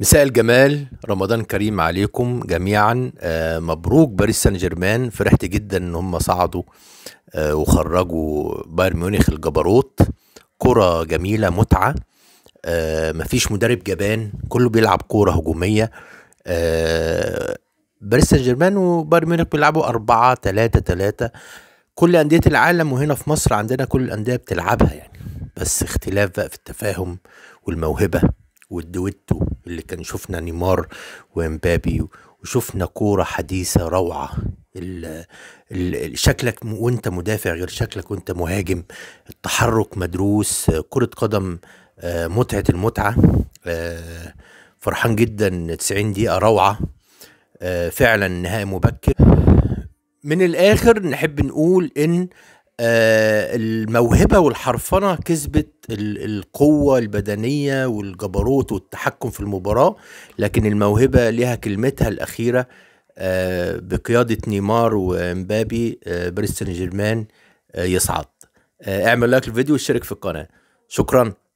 مساء الجمال رمضان كريم عليكم جميعا آه، مبروك باريس سان جيرمان فرحت جدا ان هم صعدوا آه، وخرجوا بايرن ميونخ الجبروت كرة جميلة متعة آه، مفيش مدرب جبان كله بيلعب كورة هجومية باريس سان جيرمان وبايرن ميونخ بيلعبوا أربعة 3 3 كل أندية العالم وهنا في مصر عندنا كل الأندية بتلعبها يعني بس اختلاف بقى في التفاهم والموهبة والدويتو اللي كان شفنا نيمار وامبابي وشفنا كورة حديثة روعة شكلك وانت مدافع غير شكلك وانت مهاجم التحرك مدروس كرة قدم آه، متعة المتعة آه، فرحان جدا 90 دقيقة روعة آه، فعلا نهائي مبكر من الاخر نحب نقول ان آه، الموهبة والحرفنة كسبت القوة البدنية والجبروت والتحكم في المباراة لكن الموهبة لها كلمتها الأخيرة آه، بقيادة نيمار ومبابي آه، باريس سان جيرمان يصعد اعمل لايك للفيديو واشترك في القناة شكراً